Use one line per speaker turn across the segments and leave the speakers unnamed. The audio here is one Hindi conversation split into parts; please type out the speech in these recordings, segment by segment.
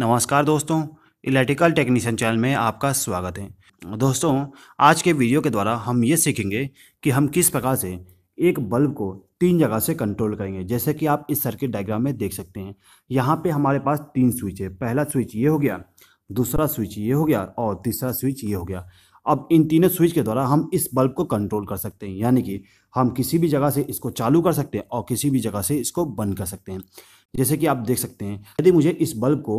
नमस्कार दोस्तों इलेक्ट्रिकल टेक्नीशियन चैनल में आपका स्वागत है दोस्तों आज के वीडियो के द्वारा हम ये सीखेंगे कि हम किस प्रकार से एक बल्ब को तीन जगह से कंट्रोल करेंगे जैसे कि आप इस सर्किट डायग्राम में देख सकते हैं यहाँ पे हमारे पास तीन स्विच है पहला स्विच ये हो गया दूसरा स्विच ये हो गया और तीसरा स्विच ये हो गया अब इन तीनों स्विच के द्वारा हम इस बल्ब को कंट्रोल कर सकते हैं यानी कि हम किसी भी जगह से इसको चालू कर सकते हैं और किसी भी जगह से इसको बंद कर सकते हैं जैसे कि आप देख सकते हैं यदि मुझे इस बल्ब को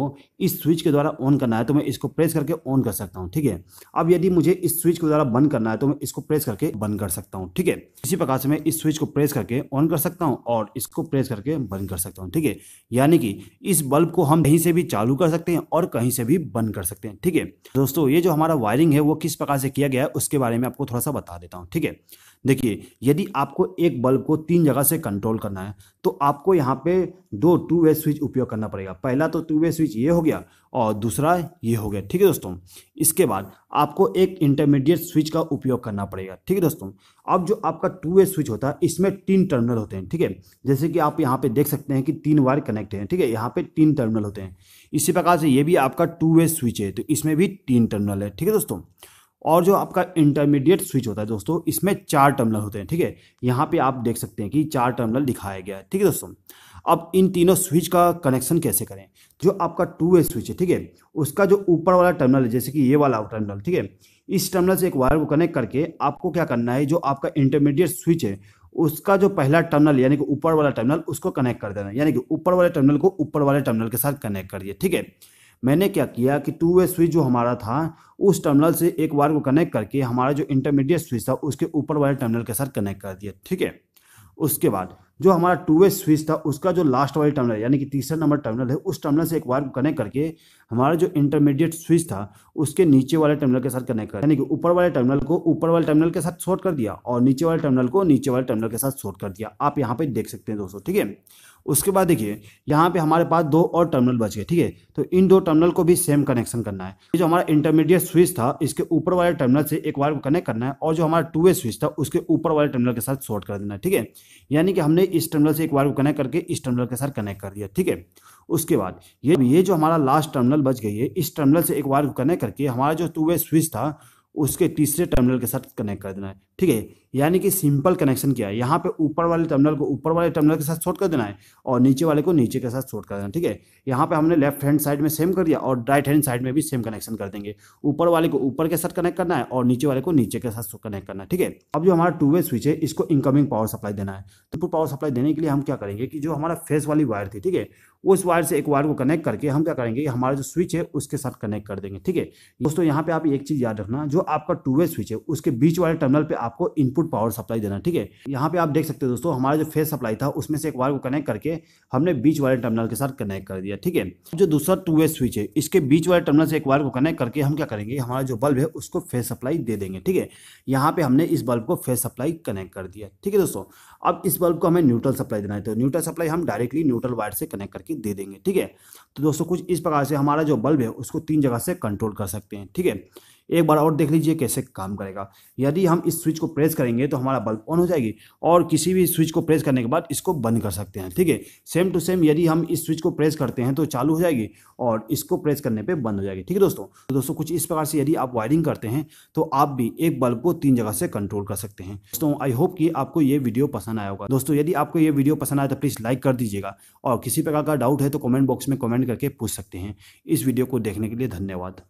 इस स्विच के द्वारा ऑन करना है तो मैं इसको प्रेस करके ऑन कर सकता हूँ ठीक है अब यदि मुझे इस स्विच के द्वारा बंद करना है तो मैं इसको प्रेस करके बंद कर सकता हूँ ठीक है इसी प्रकार से मैं इस स्विच को प्रेस करके ऑन कर सकता हूँ और इसको प्रेस करके बंद कर सकता हूँ ठीक है यानी कि इस बल्ब को हम कहीं से भी चालू कर सकते हैं और कहीं से भी बंद कर सकते हैं ठीक है दोस्तों ये जो हमारा वायरिंग है वो किस प्रकार से किया गया है उसके बारे में आपको थोड़ा सा बता देता हूँ ठीक है देखिए यदि आपको एक बल्ब को तीन जगह से कंट्रोल करना है तो आपको यहाँ पे दो टू वे स्विच उपयोग करना पड़ेगा पहला तो टू वे स्विच ये हो गया और दूसरा ये हो गया ठीक है दोस्तों इसके बाद आपको एक इंटरमीडिएट स्विच का उपयोग करना पड़ेगा ठीक है दोस्तों अब जो आपका टू वे स्विच होता है इसमें तीन टर्मिनल होते हैं ठीक है जैसे कि आप यहाँ पे देख सकते हैं कि तीन वायर कनेक्ट हैं ठीक है यहाँ पे तीन टर्मिनल होते हैं इसी प्रकार से ये भी आपका टू वे स्विच है तो इसमें भी तीन टर्मिनल है ठीक है दोस्तों और जो आपका इंटरमीडिएट स्विच होता है दोस्तों इसमें चार टर्मिनल होते हैं ठीक है यहाँ पे आप देख सकते हैं कि चार टर्मिनल दिखाया गया है ठीक है दोस्तों अब इन तीनों स्विच का कनेक्शन कैसे करें जो आपका टू वे स्विच है ठीक है उसका जो ऊपर वाला टर्मिनल है जैसे कि ये वाला टर्मिनल ठीक है इस टर्मिनल से एक वायर को कनेक्ट करके आपको क्या करना है जो आपका इंटरमीडिएट स्विच है उसका जो पहला टर्मिनल यानी कि ऊपर वाला टर्मिनल उसको कनेक्ट कर देना यानी कि ऊपर वाले टर्मिनल को ऊपर वाले टर्मिनल के साथ कनेक्ट करिए ठीक है मैंने क्या किया कि टू वे स्विच जो हमारा था उस टर्मिनल से एक वायर को कनेक्ट करके हमारा जो इंटरमीडिएट स्विच था उसके ऊपर वाले टर्मिनल के साथ कनेक्ट कर दिया ठीक है उसके बाद जो हमारा टू वे स्विच था उसका जो लास्ट वाले टर्मिनल यानी कि तीसरा नंबर टर्मिनल है उस टर्मिनल से एक वायर को कनेक्ट करके हमारा जो इंटरमीडिएट स्विच था उसके नीचे वाले टर्मिनल के साथ कनेक्ट कर यानी कि ऊपर वाले टर्मिनल को ऊपर वाले टर्मिनल के साथ शॉर्ट कर दिया और नीचे वाले टर्मिनल को नीचे वाले टर्मिनल के साथ शॉर्ट कर दिया आप यहाँ पर देख सकते हैं दोस्तों ठीक है उसके बाद देखिए यहाँ पे हमारे पास दो और टर्मिनल बच गए ठीक है तो इन दो टर्मिनल को भी सेम कनेक्शन करना है जो हमारा इंटरमीडिएट स्विच था इसके ऊपर वाले टर्मिनल से एक वायर को कनेक्ट करना है और जो हमारा टू वे स्विच था उसके ऊपर वाले टर्मिनल के साथ शॉर्ट कर देना है ठीक है यानी कि हमने इस टर्मिनल से एक वायर को कनेक्ट करके इस टर्मिनल के साथ कनेक्ट कर दिया ठीक है उसके बाद ये ये जो हमारा लास्ट टर्मिनल बच गई है इस टर्मिनल से एक वायर को कनेक्ट करके हमारा जो टू वे स्विच था उसके तीसरे टर्मिनल के साथ कनेक्ट कर देना है ठीक है यानी कि सिंपल कनेक्शन किया है यहाँ पे ऊपर वाले टर्मिनल को ऊपर वाले टर्मिनल के साथ शॉर्ट कर देना है और नीचे वाले को नीचे के साथ शॉर्ट कर देना ठीक है यहाँ पे हमने लेफ्ट हैंड साइड में सेम कर दिया और राइट हैंड साइड में भी सेम कनेक्शन कर देंगे ऊपर वाले को ऊपर के साथ कनेक्ट करना है और नीचे वाले को नीचे के साथ कनेक्ट करना है ठीक है अब जो हमारा टू वे स्विच है इसको इनकमिंग पावर सप्लाई देना है तो पावर सप्लाई देने के लिए हम क्या करेंगे कि जो हमारा फेस वाली वायर थी ठीक है उस वायर से एक वायर को कनेक्ट करके हम क्या करेंगे हमारा जो स्विच है उसके साथ कनेक्ट कर देंगे ठीक है दोस्तों यहाँ पे आप एक चीज याद रखना जो आपका टू वे स्विच है उसके बीच वाले टर्मिनल पे आपको इनपुट पावर सप्लाई देना ठीक है यहाँ पे आप देख सकते हो दोस्तों हमारा जो फेस सप्लाई था उसमें से एक वायर को कनेक्ट करके हमने बीच वाले टर्मिनल के साथ कनेक्ट कर दिया ठीक है जो दूसरा टू वे स्विच है इसके बीच वाले टर्मिनल से एक वायर को कनेक्ट करके हम क्या करेंगे हमारा जो बल्ब है उसको फेस सप्लाई दे देंगे ठीक है यहाँ पे हमने इस बल्ब को फेस सप्लाई कनेक्ट कर दिया ठीक है दोस्तों अब इस बल्ब को हमें न्यूट्रल सप्लाई देना है तो न्यूट्रल सप्लाई हम डायरेक्टली न्यूट्रल वायर से कनेक्ट करके दे देंगे ठीक है तो दोस्तों कुछ इस प्रकार से हमारा जो बल्ब है उसको तीन जगह से कंट्रोल कर सकते हैं ठीक है एक बार और देख लीजिए कैसे काम करेगा यदि हम इस स्विच को प्रेस करेंगे तो हमारा बल्ब ऑन हो जाएगी और किसी भी स्विच को प्रेस करने के बाद इसको बंद कर सकते हैं ठीक है सेम टू सेम यदि हम इस स्विच को प्रेस करते हैं तो चालू हो जाएगी और इसको प्रेस करने पे बंद हो जाएगी ठीक है दोस्तों तो दोस्तों कुछ इस प्रकार से यदि आप वायरिंग करते हैं तो आप भी एक बल्ब को तीन जगह से कंट्रोल कर सकते हैं दोस्तों आई होप कि आपको ये वीडियो पसंद पसंद आया होगा दोस्तों यदि आपको ये वीडियो पसंद आया तो प्लीज़ लाइक कर दीजिएगा और किसी प्रकार का डाउट है तो कमेंट बॉक्स में कमेंट करके पूछ सकते हैं इस वीडियो को देखने के लिए धन्यवाद